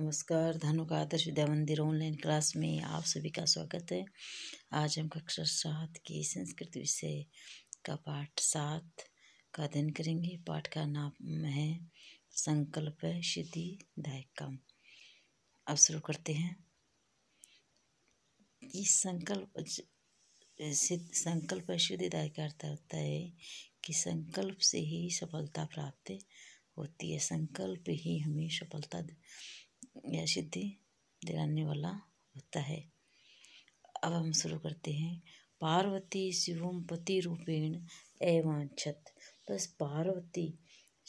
नमस्कार धनु का आदर्श विद्या मंदिर ऑनलाइन क्लास में आप सभी का स्वागत है आज हम कक्षा सात की संस्कृत विषय का पाठ सात का अध्ययन करेंगे पाठ का नाम है संकल्प सिद्धि दायकम अब शुरू करते हैं इस संकल्प संकल्प सिद्धि दायक अर्थ होता है कि संकल्प से ही सफलता प्राप्त होती है संकल्प ही हमें सफलता या सिद्धि दिलाने वाला होता है अब हम शुरू करते हैं पार्वती शिवम पति रूपेण एवांछत बस पार्वती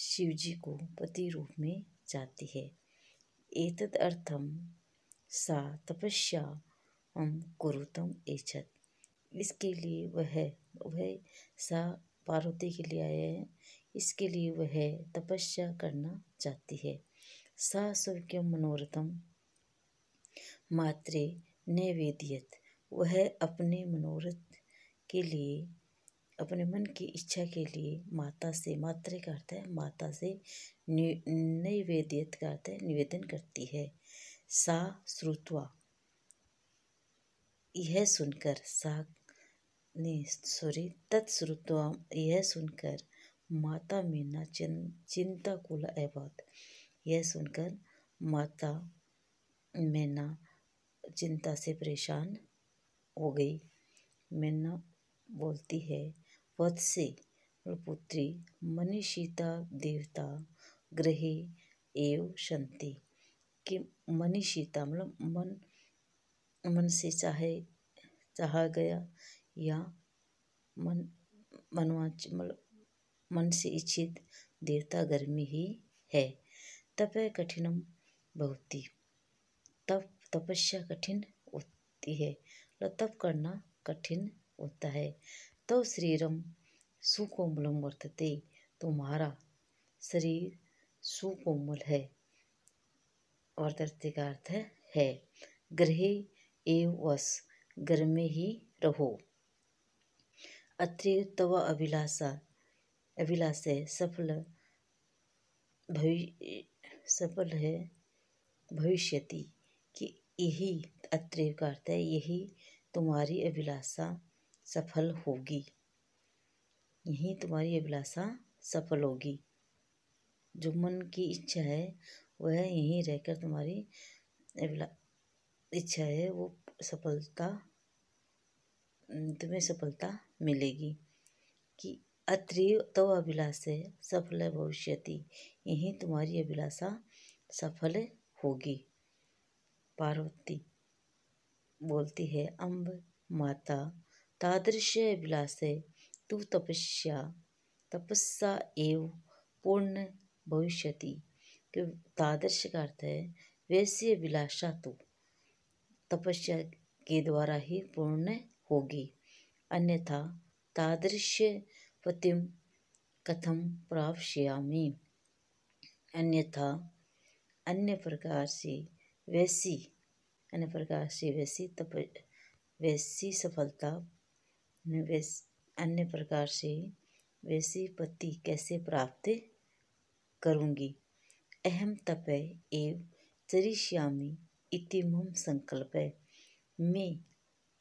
शिव जी को पति रूप में जाती है एतद अर्थम सा तपस्या हम कुरुतम एछत इसके लिए वह वह सा पार्वती के लिए आया है इसके लिए वह तपस्या करना चाहती है सासुक्य मनोरथम मात्रे नैवेद्यत वह अपने मनोरथ के लिए अपने मन की इच्छा के लिए माता से मात्रे करते है माता से नैवेद्यत करते है निवेदन करती है सा श्रुतवा यह सुनकर सा ने सॉरी तत्श्रुतवा यह सुनकर माता मीना चिन चिंता कुल अहबाद यह सुनकर माता मैना चिंता से परेशान हो गई मैना बोलती है से पुत्री मनीषिता देवता ग्रहे एव शांति कि मनीषिता मतलब मन मन से चाहे चाहा गया या मन मनवाच मतलब मन से इच्छित देवता गर्मी ही है तप कठिनम बहुती तप तपस्या कठिन होती है और तप करना कठिन होता है तो शरीरम सुकोमलम वर्तते तुम्हारा शरीर सुकोमल है वर्तते का अर्थ है गृह एव वस घर में ही रहो अत्रि तव अभिलाषा अभिलाषे सफल भवि सफल है भविष्यति कि यही अत्रेय का है यही तुम्हारी अभिलाषा सफल होगी यही तुम्हारी अभिलाषा सफल होगी जो मन की इच्छा है वह यहीं रहकर तुम्हारी इच्छा है वो सफलता तुम्हें सफलता मिलेगी कि अत्रि तव तो अभिलाषे सफल भविष्य यही तुम्हारी अभिलाषा सफल होगी पार्वती बोलती है अम्ब माता तादृश अभिलाषे तू तपस्या तपस्या एव पूर्ण भविष्य तादृश का अर्थ है वैसी अभिलाषा तो तपस्या के द्वारा ही पूर्ण होगी अन्यथा तादृश्य पति कथम प्राप्स्यामि अन्यथा अन्य प्रकार से वैसी अन्य प्रकार से वैसी तप वैसी सफलता वैस अन्य प्रकार से वैसी पति कैसे प्राप्त करूँगी अहम तप एव चरिष्यामी इति मम संकल्प है मैं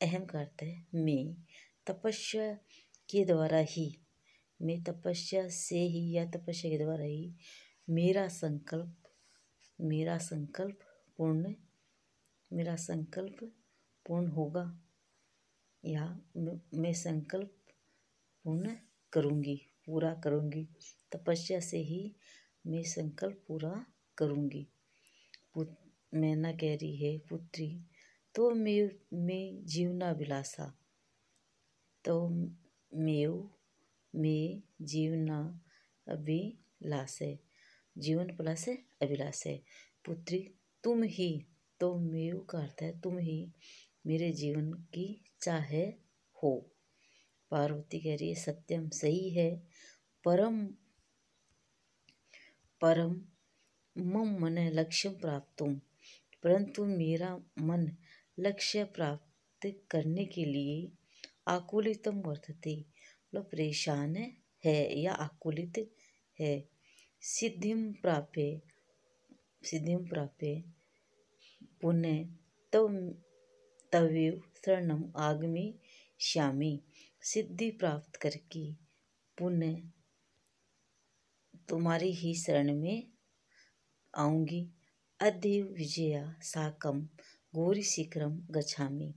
अहम करते मैं तपस्या के द्वारा ही मैं तपस्या से ही या तपस्या के द्वारा ही मेरा संकल्प मेरा संकल्प पूर्ण मेरा संकल्प पूर्ण होगा या मैं संकल्प पूर्ण करूँगी पूरा करूँगी तपस्या से ही मैं संकल्प पूरा करूँगी मैं ना कह रही है पुत्री तो मैं मैं जीवना विलासा तो मेव में जीवना अभिलाष है जीवन प्लस है अभिलाष है पुत्री तुम ही तो मेरू का अर्थ है तुम ही मेरे जीवन की चाहे हो पार्वती कह रही है सत्यम सही है परम परम मम मन लक्ष्य प्राप्त हूँ परंतु मेरा मन लक्ष्य प्राप्त करने के लिए आकुलितम वर्तते मतलब परेशान है या आकुलित है सिद्धिम प्राप्य सिद्धिम प्राप्य पुनः तव तवैव शरणम आगमी श्यामी सिद्धि प्राप्त करके पुनः तुम्हारी ही शरण में आऊँगी अदेव विजया साकम गौरी शिखरम गच्छामी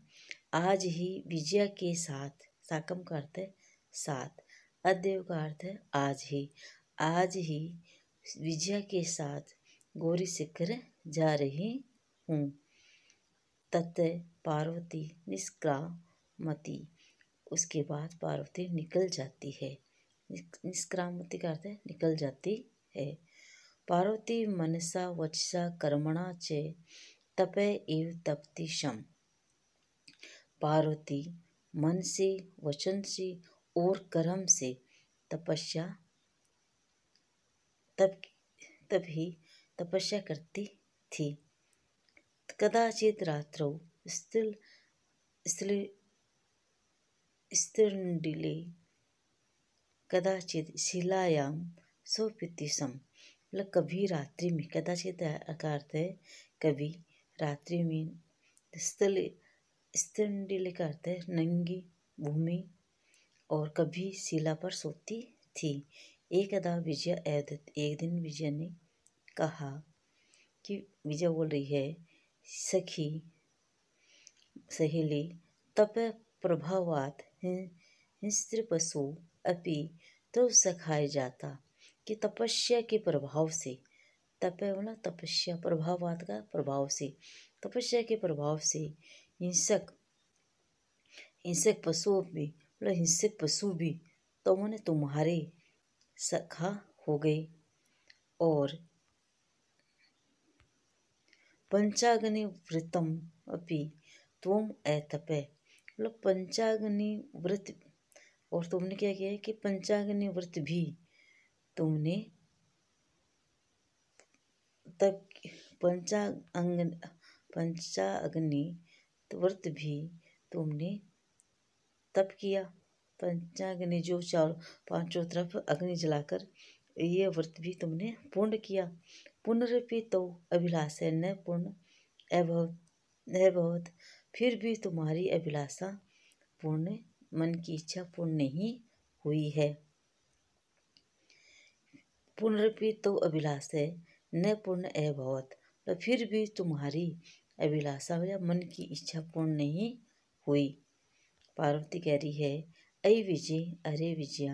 आज ही विजया के साथ साकम का अर्थ है सात अदेव का अर्थ है आज ही आज ही विजया के साथ गौरी शिखर जा रही हूँ तत् पार्वती निष्क्रामती उसके बाद पार्वती निकल जाती है निष्क्रामती का अर्थ है निकल जाती है पार्वती मनसा वचसा कर्मणा च तपे एव तपति शम पार्वती मन से वचन से और कर्म से तपस्या तब तभी तपस्या करती थी कदाचित रात्रो स्थिल स्त्री स्त्रीडिले कदाचित शिलायाम स्वपिति सम मतलब कभी रात्रि में कदाचित का है कभी रात्रि में स्थल स्थिले का अर्थ है नंगी भूमि और कभी शिला पर सोती थी अदा विजया अवधत एक दिन विजया ने कहा कि विजया बोल रही है सखी सहेली तप प्रभावात हिंस्त्र पशु अपि तो सखाए जाता कि तपस्या के प्रभाव से तप ना तपस्या प्रभावात का प्रभाव से तपस्या के प्रभाव से हिंसक हिंसक पशुओं में हिंसक पशु भी तुमने तुम्हारे सखा हो गए और पंचाग्नि व्रतम अभी तुम ऐतपे मतलब पंचाग्नि व्रत और तुमने क्या किया कि पंचाग्नि व्रत भी तुमने तब पंचांग पंचाग्नि व्रत भी तुमने तप किया पंचाग्नि जो चार पांचों तरफ अग्नि जलाकर ये व्रत भी तुमने पूर्ण किया पुनरपि तो अभिलाषे न पूर्ण अभवत अभवत फिर भी तुम्हारी अभिलाषा पूर्ण मन की इच्छा पूर्ण नहीं हुई है पुनरपि तो अभिलाष है न पूर्ण अभवत तो फिर भी तुम्हारी अभिलाषा या मन की इच्छा पूर्ण नहीं हुई पार्वती कह रही है अई विजय अरे विजया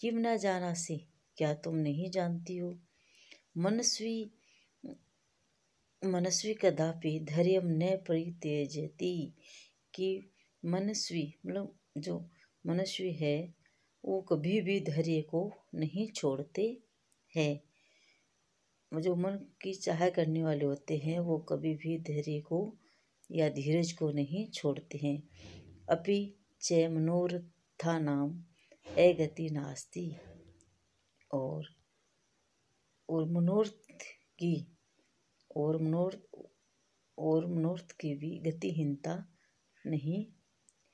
किम ना जाना से क्या तुम नहीं जानती हो मनस्वी मनस्वी कदापि धैर्य न परित्यजती कि मनस्वी मतलब जो मनस्वी है वो कभी भी धैर्य को नहीं छोड़ते हैं जो मन की चाह करने वाले होते हैं वो कभी भी धैर्य को या धीरज को नहीं छोड़ते हैं अपि च मनोरथानाम् अगति नास्ती और और मनोरथ की और मनोरथ और मनोरथ की भी गतिहीनता नहीं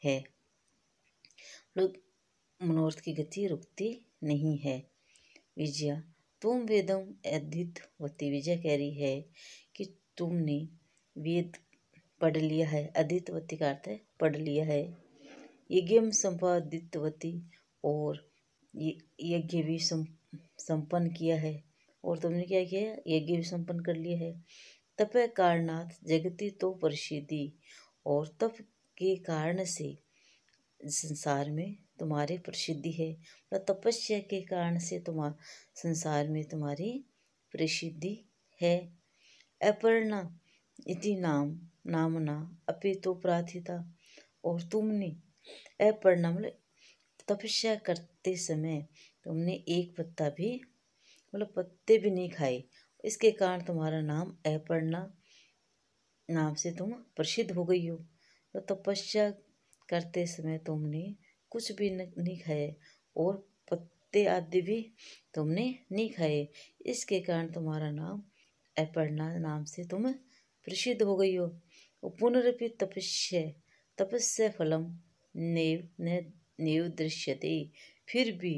है लोग मनोरथ की गति रुकती नहीं है विजया तुम वेदम अद्वित होती विजय कह रही है कि तुमने वेद पढ़ लिया है अधितवती का अर्थ है पढ़ लिया है यज्ञ संपादितवती और यज्ञ भी संपन्न किया है और तुमने क्या किया यज्ञ भी संपन्न कर लिया है तप कारणात जगती तो प्रसिद्धि और तप के कारण से संसार में तुम्हारी प्रसिद्धि है और तपस्या के कारण से तुम्हार संसार में तुम्हारी प्रसिद्धि है अपर्णा इति नाम नामना अपि तो प्रार्थिता और तुमने अपर्णा मतलब तपस्या करते समय तुमने एक पत्ता भी मतलब पत्ते भी नहीं खाए इसके कारण तुम्हारा नाम अपर्णा नाम से तुम प्रसिद्ध हो गई हो तो तपस्या करते समय तुमने कुछ भी नहीं खाए और पत्ते आदि भी तुमने नहीं खाए इसके कारण तुम्हारा नाम अपर्णा नाम से तुम प्रसिद्ध हो गई हो पुनरपि तपस्य तपस्य फलम ने नेव दृश्यते फिर भी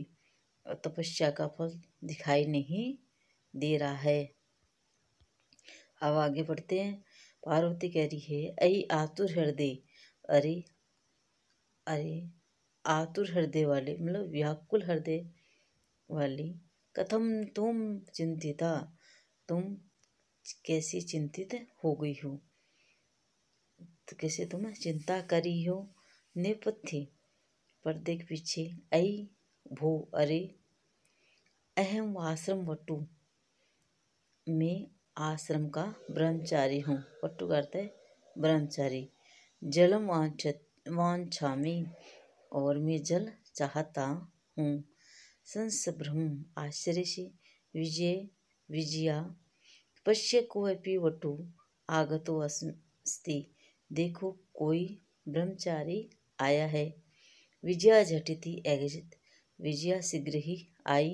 तपस्या का फल दिखाई नहीं दे रहा है अब आगे बढ़ते हैं पार्वती कह रही है अई आतुर हृदय अरे अरे आतुर हृदय वाले मतलब व्याकुल हृदय वाली कथम तुम चिंतिता तुम कैसी चिंतित हो गई हो तो किसे तुम चिंता करी हो नेपथ्य पर्दे के पीछे ऐ भो अरे अहम आश्रम वटु मैं आश्रम का ब्रह्मचारी हूँ वट्टू करते ब्रह्मचारी जलम वांछा में और मैं जल चाहता हूँ संस ब्रह्म आश्चर्य से विजय विजया पश्य भी वटु आगतो अस्ति देखो कोई ब्रह्मचारी आया है विजया झटिति एगजित विजया शीघ्र ही आई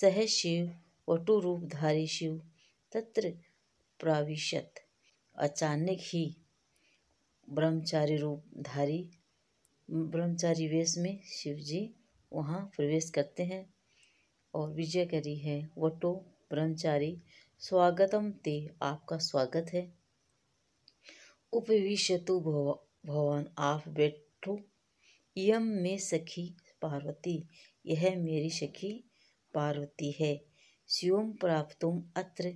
सह शिव वटु रूपधारी शिव तत्र प्राविशत अचानक ही ब्रह्मचारी रूपधारी ब्रह्मचारी वेश में शिव जी वहाँ प्रवेश करते हैं और विजय करी है वटो ब्रह्मचारी स्वागतम ते आपका स्वागत है उपविशतु भव भवान आप बैठो यम में सखी पार्वती यह मेरी सखी पार्वती है शिवम प्राप्तुम अत्र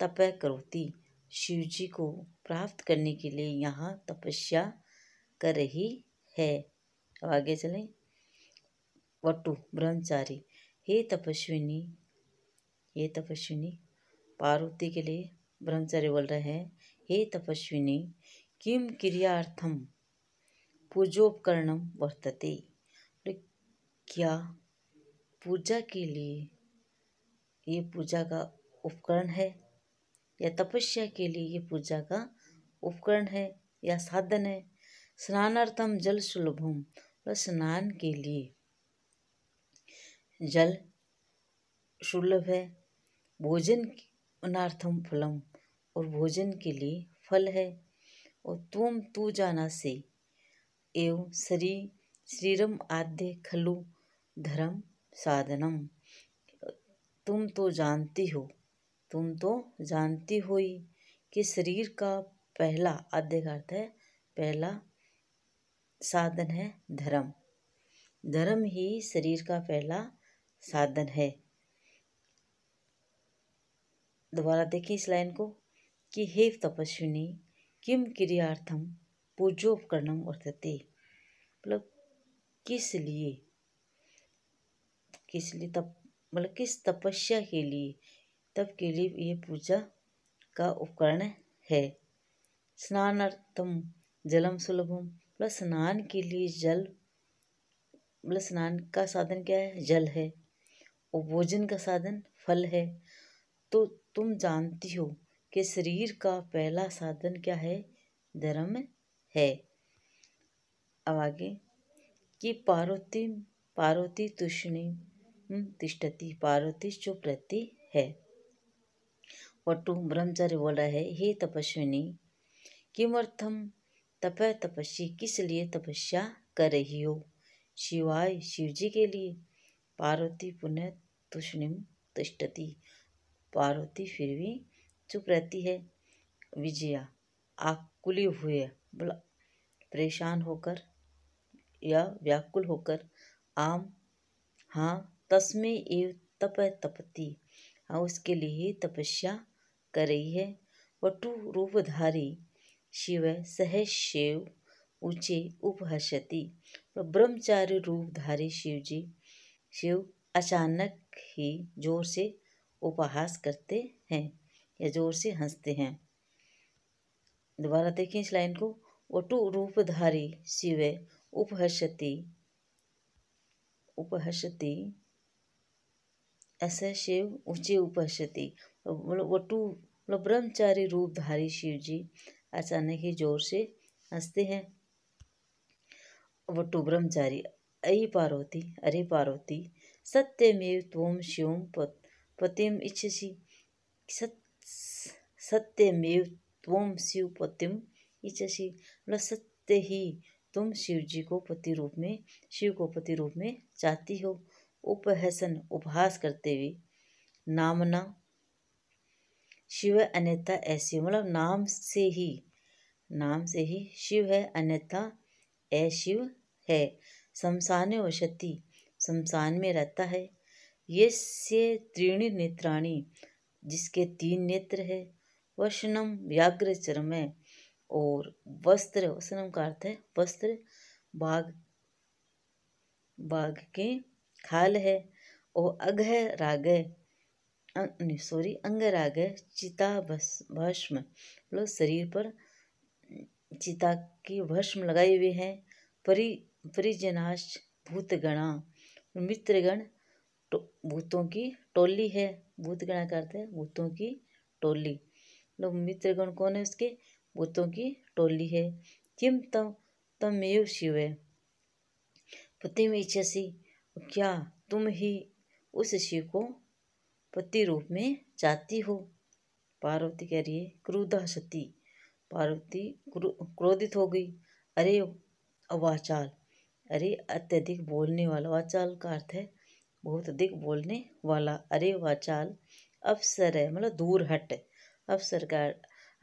तप करोती शिव जी को प्राप्त करने के लिए यहाँ तपस्या कर रही है अब आगे चलें वटु ब्रह्मचारी हे तपस्विनी हे तपस्विनी पार्वती के लिए ब्रह्मचारी बोल रहे हैं हे तपस्विनी किम क्रियार्थम पूजोपकरण वर्तते क्या पूजा के लिए ये पूजा का उपकरण है या तपस्या के लिए ये पूजा का उपकरण है या साधन है स्नानार्थम जल सुलभम व स्नान के लिए जल सुलभ है भोजन अनार्थम फलम और भोजन के लिए फल है और तुम तू जाना से एवं श्री श्रीरम आद्य खलु धर्म साधनम तुम तो जानती हो तुम तो जानती हो ही कि शरीर का पहला आद्य का अर्थ है पहला साधन है धर्म धर्म ही शरीर का पहला साधन है दोबारा देखिए इस लाइन को कि हे तपस्विनी किम क्रियार्थम पूजोपकरणम वर्तते मतलब किस लिए किस लिए तप मतलब किस तपस्या के लिए तब के लिए ये पूजा का उपकरण है स्नानार्थम जलम सुलभम मतलब स्नान के लिए जल मतलब स्नान का साधन क्या है जल है और भोजन का साधन फल है तो तुम जानती हो कि शरीर का पहला साधन क्या है धर्म है अब आगे कि पार्वती पार्वती तुष्णी हम्म, तिष्ठति पार्वती जो प्रति है और ब्रह्मचर्य बोल बोला है हे तपस्विनी किमर्थम तप तपस्वी किस लिए तपस्या कर रही हो शिवाय शिवजी के लिए पार्वती पुनः तुष्णिम तिष्ठति पार्वती फिर भी चुप रहती है विजया आकुल हुए बोला परेशान होकर या व्याकुल होकर आम हाँ तस्में एव तप तपति हाँ उसके लिए तपस्या कर रही है वटु रूपधारी शिव सह शिव ऊँचे उपहसती ब्रह्मचार्य रूपधारी शिव जी शिव अचानक ही जोर से उपहास करते हैं या जोर से हंसते हैं दोबारा देखें इस लाइन को वटु रूपधारी शिव उपहसती उपहसती ऐसे शिव ऊंचे उपहसती मतलब वटु मतलब ब्रह्मचारी रूपधारी शिव जी अचानक ही जोर से हंसते हैं वटु ब्रह्मचारी अयि पार्वती अरे पार्वती सत्यमेव त्वम शिवम पतिम इच्छसी सत्य सत्यमेव त्वम शिव पतिम इचसी मतलब सत्य ही तुम शिव जी को पति रूप में शिव को पति रूप में चाहती हो उपहसन उपहास करते हुए नामना शिव अन्यथा ऐसी मतलब नाम से ही नाम से ही शिव है अन्यथा ऐ शिव है शमशान वशति शमशान में रहता है ये से त्रीणी नेत्राणी जिसके तीन नेत्र है वशनम चरम है और वस्त्र वसनम का अर्थ है वस्त्र बाघ बाघ के खाल है और अघ राग सॉरी अंग राग चिता भस्म मतलब शरीर पर चिता की भस्म लगाए हुए हैं परि परिजनाश भूतगणा मित्रगण भूतों की टोली है भूतगणा का अर्थ है भूतों की टोली लोमबी त्रिगुण कौन है उसके भूतों की टोली है किम तम तमेव शिव है पति में इच्छसी क्या तुम ही उस शिव को पति रूप में चाहती हो पार्वती कह रही है क्रोधा सती पार्वती क्रोधित हो गई अरे अवाचाल अरे अत्यधिक बोलने वाला वाचाल का अर्थ है बहुत अधिक बोलने वाला अरे वाचाल अवसर है मतलब दूर हट है अवसर का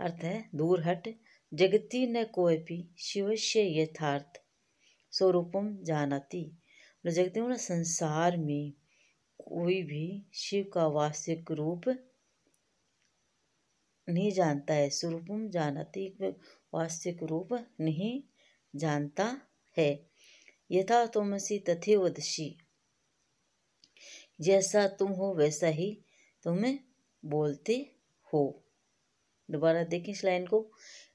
अर्थ है दूर हट जगती न कोई शिव से यथार्थ स्वरूपम जानती जगती हूँ संसार में कोई भी शिव का वास्तविक रूप नहीं जानता है स्वरूपम जानती वास्तविक रूप नहीं जानता है यथा तुमसी तथे वदशी जैसा तुम हो वैसा ही तुम बोलते हो दोबारा देखें इस लाइन को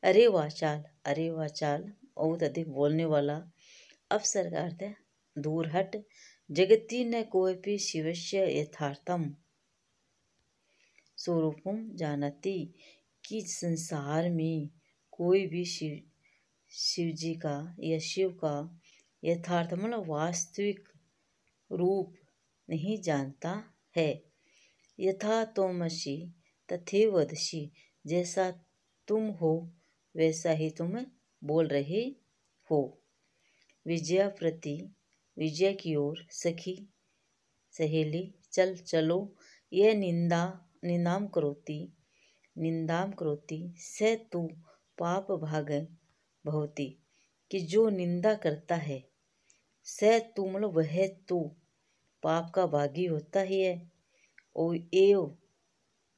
अरे वाह चाल अरे वाह चाल बहुत अधिक बोलने वाला अफसर का अर्थ है दूर हट जगती न कोपि शिवश्य यथार्थम स्वरूपम जानती कि संसार में कोई भी शिव शिव जी का या शिव का यथार्थ मतलब वास्तविक रूप नहीं जानता है यथा तोमसी तथे तथेवदशी जैसा तुम हो वैसा ही तुम बोल रहे हो विजया प्रति विजय की ओर सखी सहेली चल चलो यह निंदा निंदाम करोती निंदाम करोती से तू पाप भाग भवती कि जो निंदा करता है से तू मतलब वह तू पाप का भागी होता ही है ओ एव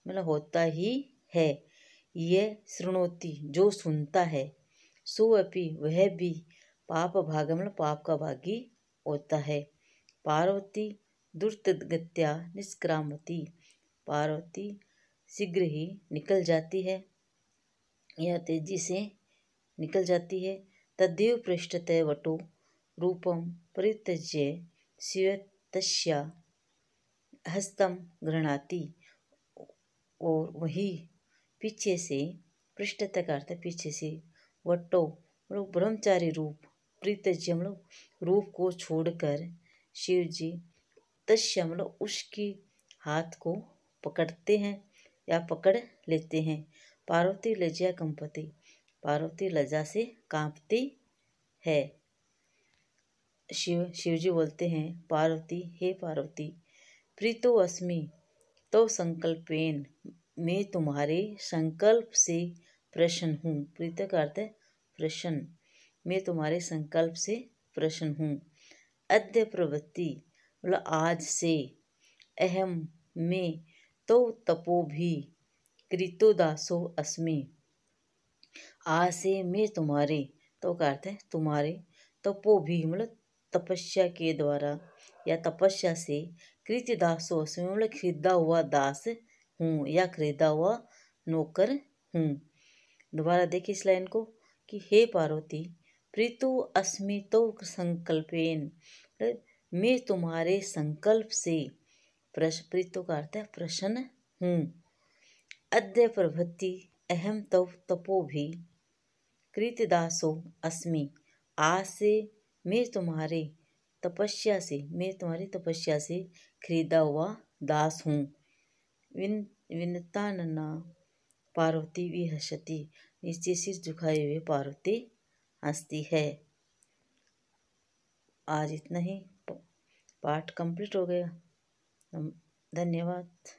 मतलब होता ही है यह शृणोति जो सुनता है सो अपि वह भी पाप भागमन पाप का भागी होता है पार्वती दुर्तगत्या निष्क्रामती पार्वती शीघ्र ही निकल जाती है यह तेजी से निकल जाती है तदेव पृष्ठतः वटो रूपम परित्यज्य शिव तस्या हस्तम गृहणाती और वही पीछे से पृष्ठ तक अर्थ पीछे से वट्टो मतलब ब्रह्मचारी रूप प्रीत जी मतलब रूप को छोड़कर शिव जी तस्य मतलब उसकी हाथ को पकड़ते हैं या पकड़ लेते हैं पार्वती लज्जा कंपति पार्वती लज्जा से कांपती है शिव शिव जी बोलते हैं पार्वती हे पार्वती प्रीतो अस्मि तो संकल्पेन मैं तुम्हारे संकल्प से प्रसन्न हूँ प्रीतक अर्थ है प्रसन्न मैं तुम्हारे संकल्प से प्रसन्न हूँ अद्य प्रवृत्ति मतलब आज से अहम में तो तपो भी कृतो दासो अस्मि आज से मैं तुम्हारे तो का अर्थ है तुम्हारे तपो भी मतलब तपस्या के द्वारा या तपस्या से कृत दासो अस्मि मतलब खरीदा हुआ दास हूँ या खरीदा हुआ नौकर हूँ दोबारा देखिए इस लाइन को कि हे पार्वती प्रीतु अस्मितो संकल्पेन मतलब मैं तुम्हारे संकल्प से प्रश प्रीतु का अर्थ है प्रसन्न हूँ अद्य प्रभृति अहम तव तपो भी कृतदासो अस्मि आज से मैं तुम्हारे तपस्या से मैं तुम्हारी तपस्या से खरीदा हुआ दास हूँ नन्ना पार्वती भी हसती नीचे सिर झुकाए हुए पार्वती हंसती है आज इतना ही पाठ कंप्लीट हो गया धन्यवाद